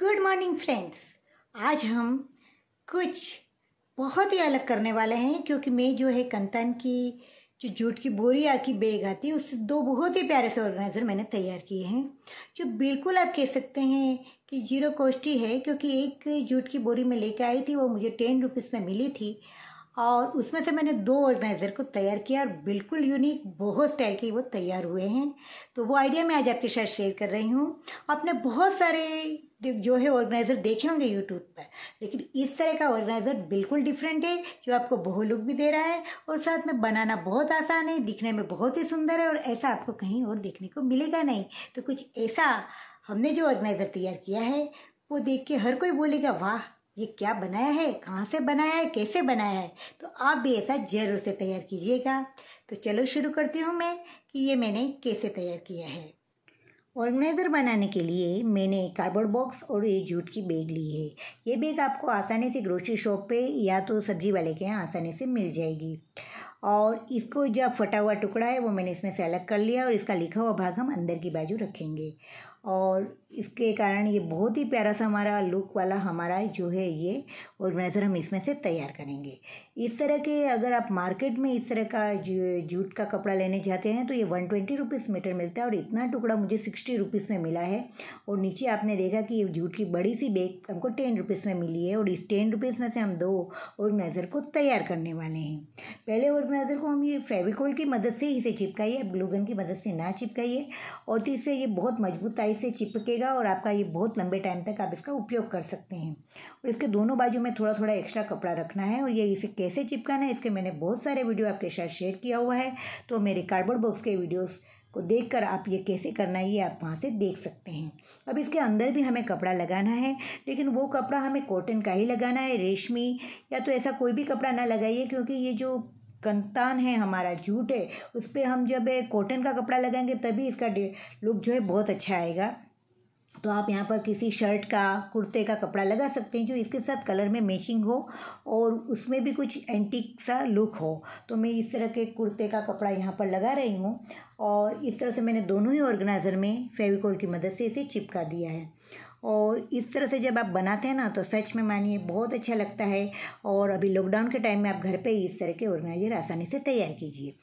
good morning friends आज हम कुछ बहुत ही अलग करने वाले हैं क्योंकि मैं जो है कंतन की जो जूट की बोरिया की बैग आती है उससे दो बहुत ही प्यारे से ऑर्गेनाइज़र मैंने तैयार किए हैं जो बिल्कुल आप कह सकते हैं कि जीरो कॉस्टी है क्योंकि एक जूट की बोरी में लेके आई थी वो मुझे टेन रुपीज़ में मिली थी और उसमें से मैंने दो ऑर्गेनाइज़र को तैयार किया और बिल्कुल यूनिक बहुत स्टाइल के वो तैयार हुए हैं तो वो आइडिया मैं आज आपके साथ शेयर कर रही हूँ आपने बहुत सारे जो है ऑर्गेनाइज़र देखे होंगे यूट्यूब पर लेकिन इस तरह का ऑर्गेनाइज़र बिल्कुल डिफरेंट है जो आपको बहु लुक भी दे रहा है और साथ में बनाना बहुत आसान है दिखने में बहुत ही सुंदर है और ऐसा आपको कहीं और देखने को मिलेगा नहीं तो कुछ ऐसा हमने जो ऑर्गेनाइज़र तैयार किया है वो देख के हर कोई बोलेगा वाह ये क्या बनाया है कहाँ से बनाया है कैसे बनाया है तो आप भी ऐसा ज़रूर से तैयार कीजिएगा तो चलो शुरू करती हूँ मैं कि ये मैंने कैसे तैयार किया है ऑर्गेनाइज़र बनाने के लिए मैंने कार्डबोर्ड बॉक्स और ये जूट की बैग ली है ये बैग आपको आसानी से ग्रोसरी शॉप पे या तो सब्जी वाले के यहाँ आसानी से मिल जाएगी और इसको जब फटा हुआ टुकड़ा है वो मैंने इसमें से अलग कर लिया और इसका लिखा हुआ भाग हम अंदर की बाजू रखेंगे और इसके कारण ये बहुत ही प्यारा सा हमारा लुक वाला हमारा जो है ये ऑर्गेनाइज़र हम इसमें से तैयार करेंगे इस तरह के अगर आप मार्केट में इस तरह का जूट का कपड़ा लेने जाते हैं तो ये वन ट्वेंटी रुपीज़ मीटर मिलता है और इतना टुकड़ा मुझे सिक्सटी रुपीज़ में मिला है और नीचे आपने देखा कि ये जूट की बड़ी सी बैग हमको टेन रुपीज़ में मिली है और इस टेन रुपीज़ में से हम दो ऑर्गेनाइज़र को तैयार करने वाले हैं पहले ऑर्गेनाइज़र को हम ये फेविकोल की मदद से ही इसे चिपकाइए ग्लूगन की मदद से ना चिपकाइए और तीसरे ये बहुत मजबूत आई से चिपकेगा और आपका ये बहुत लंबे टाइम तक आप इसका उपयोग कर सकते हैं और इसके दोनों बाजू में थोड़ा थोड़ा एक्स्ट्रा कपड़ा रखना है और ये इसे कैसे चिपकाना है इसके मैंने बहुत सारे वीडियो आपके साथ शेयर किया हुआ है तो मेरे कार्डबोर्ड बॉक्स के वीडियोज़ को देखकर आप ये कैसे करना है ये आप वहाँ से देख सकते हैं अब इसके अंदर भी हमें कपड़ा लगाना है लेकिन वो कपड़ा हमें कॉटन का ही लगाना है रेशमी या तो ऐसा कोई भी कपड़ा ना लगाइए क्योंकि ये जो कंतान है हमारा जूट है उस पर हम जब कॉटन का कपड़ा लगाएंगे तभी इसका लुक जो है बहुत अच्छा आएगा तो आप यहाँ पर किसी शर्ट का कुर्ते का कपड़ा लगा सकते हैं जो इसके साथ कलर में मैचिंग हो और उसमें भी कुछ एंटीक सा लुक हो तो मैं इस तरह के कुर्ते का कपड़ा यहाँ पर लगा रही हूँ और इस तरह से मैंने दोनों ही ऑर्गेनाइज़र में फेविकोल की मदद से इसे चिपका दिया है और इस तरह से जब आप बनाते हैं ना तो सच में मानिए बहुत अच्छा लगता है और अभी लॉकडाउन के टाइम में आप घर पे ही इस तरह के ऑर्गेनाइजर आसानी से तैयार कीजिए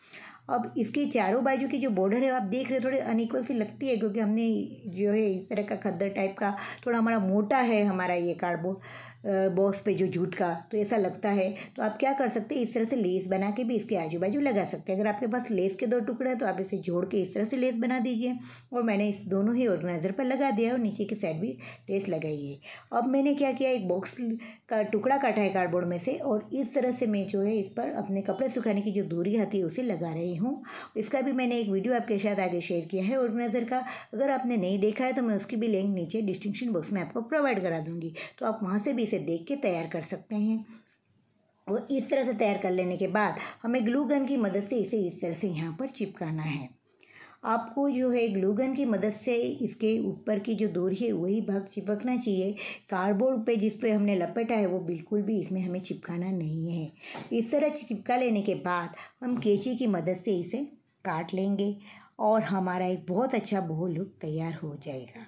अब इसके चारों बाजू की जो बॉर्डर है आप देख रहे हो थोड़ी अनइक्वल सी लगती है क्योंकि हमने जो है इस तरह का खद्दर टाइप का थोड़ा हमारा मोटा है हमारा ये कार्डबोर्ड बॉक्स पे जो जूट का तो ऐसा लगता है तो आप क्या कर सकते हैं इस तरह से लेस बना के भी इसके आजू बाजू लगा सकते हैं अगर आपके पास लेस के दो टुकड़े हैं तो आप इसे जोड़ के इस तरह से लेस बना दीजिए और मैंने इस दोनों ही ऑर्गेनाइज़र पर लगा दिया और नीचे की साइड भी लेस लगाई है अब मैंने क्या किया एक बॉक्स का टुकड़ा काटा है कार्डबोर्ड में से और इस तरह से मैं जो है इस पर अपने कपड़े सुखाने की जो दूरी आती है उसे लगा रही हूँ इसका भी मैंने एक वीडियो आपके साथ आगे शेयर किया है ऑर्गेनाइज़र का अगर आपने नहीं देखा है तो मैं उसकी भी लिंक नीचे डिस्टिंक्शन बॉक्स में आपको प्रोवाइड करा दूँगी तो आप वहाँ से भी से देख के तैयार कर सकते हैं और इस तरह से तैयार कर लेने के बाद हमें ग्लू गन की मदद से इसे इस तरह से यहाँ पर चिपकाना है आपको जो है ग्लूगन की मदद से इसके ऊपर की जो दूरी है वही भाग चिपकना चाहिए कार्डबोर्ड पे जिस पे हमने लपेटा है वो बिल्कुल भी इसमें हमें चिपकाना नहीं है इस तरह चिपका लेने के बाद हम कैची की मदद से इसे काट लेंगे और हमारा एक बहुत अच्छा बहु लुक तैयार हो जाएगा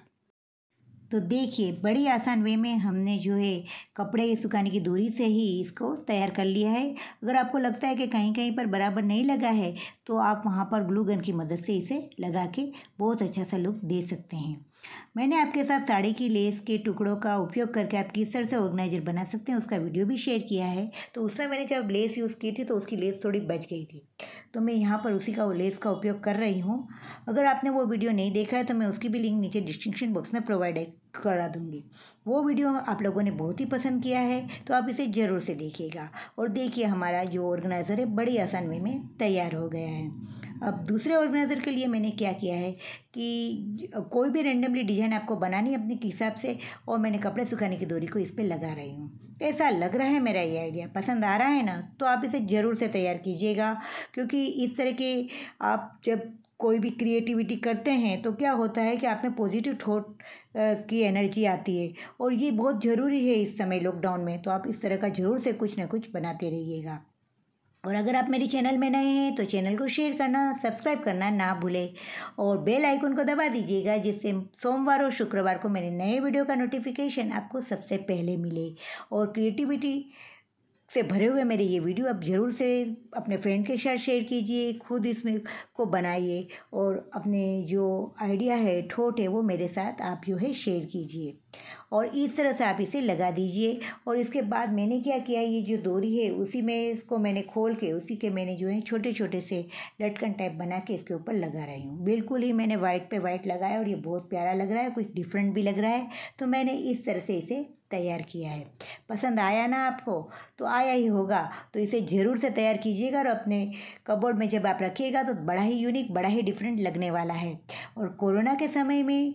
तो देखिए बड़ी आसान वे में हमने जो है कपड़े सुखाने की दूरी से ही इसको तैयार कर लिया है अगर आपको लगता है कि कहीं कहीं पर बराबर नहीं लगा है तो आप वहाँ पर ग्लू गन की मदद से इसे लगा के बहुत अच्छा सा लुक दे सकते हैं मैंने आपके साथ साड़ी की लेस के टुकड़ों का उपयोग करके आप किस तरह से ऑर्गेनाइजर बना सकते हैं उसका वीडियो भी शेयर किया है तो उसमें मैंने जब लेस यूज़ की थी तो उसकी लेस थोड़ी बच गई थी तो मैं यहाँ पर उसी का वो लेस का उपयोग कर रही हूँ अगर आपने वो वीडियो नहीं देखा है तो मैं उसकी भी लिंक नीचे डिस्क्रिप्शन बॉक्स में प्रोवाइड करा दूँगी वो वीडियो आप लोगों ने बहुत ही पसंद किया है तो आप इसे ज़रूर से देखिएगा और देखिए हमारा जो ऑर्गेनाइज़र है बड़ी आसान में तैयार हो गया है अब दूसरे ऑर्गेनाइज़र के लिए मैंने क्या किया है कि कोई भी रेंडमली डिज़ाइन आपको बनानी है अपने हिसाब से और मैंने कपड़े सुखाने की दूरी को इस पर लगा रही हूँ तो ऐसा लग रहा है मेरा ये आइडिया पसंद आ रहा है ना तो आप इसे ज़रूर से तैयार कीजिएगा क्योंकि इस तरह के आप जब कोई भी क्रिएटिविटी करते हैं तो क्या होता है कि आप में पॉजिटिव थॉट की एनर्जी आती है और ये बहुत ज़रूरी है इस समय लॉकडाउन में तो आप इस तरह का ज़रूर से कुछ ना कुछ बनाते रहिएगा और अगर आप मेरे चैनल में नए हैं तो चैनल को शेयर करना सब्सक्राइब करना ना भूलें और बेल आइकन को दबा दीजिएगा जिससे सोमवार और शुक्रवार को मेरे नए वीडियो का नोटिफिकेशन आपको सबसे पहले मिले और क्रिएटिविटी से भरे हुए मेरे ये वीडियो आप ज़रूर से अपने फ्रेंड के साथ शेयर कीजिए खुद इसमें को बनाइए और अपने जो आइडिया है ठोट है वो मेरे साथ आप जो है शेयर कीजिए और इस तरह से आप इसे लगा दीजिए और इसके बाद मैंने क्या किया ये जो दोरी है उसी में इसको मैंने खोल के उसी के मैंने जो है छोटे छोटे से लटकन टाइप बना के इसके ऊपर लगा रही हूँ बिल्कुल ही मैंने वाइट पे वाइट लगाया और ये बहुत प्यारा लग रहा है कुछ डिफरेंट भी लग रहा है तो मैंने इस तरह से इसे तैयार किया है पसंद आया ना आपको तो आया ही होगा तो इसे ज़रूर से तैयार कीजिएगा और अपने कबोर्ड में जब आप रखिएगा तो बड़ा ही यूनिक बड़ा ही डिफरेंट लगने वाला है और कोरोना के समय में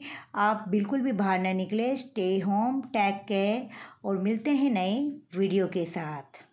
आप बिल्कुल भी बाहर ना निकले स्टे होम टैग केयर और मिलते हैं नए वीडियो के साथ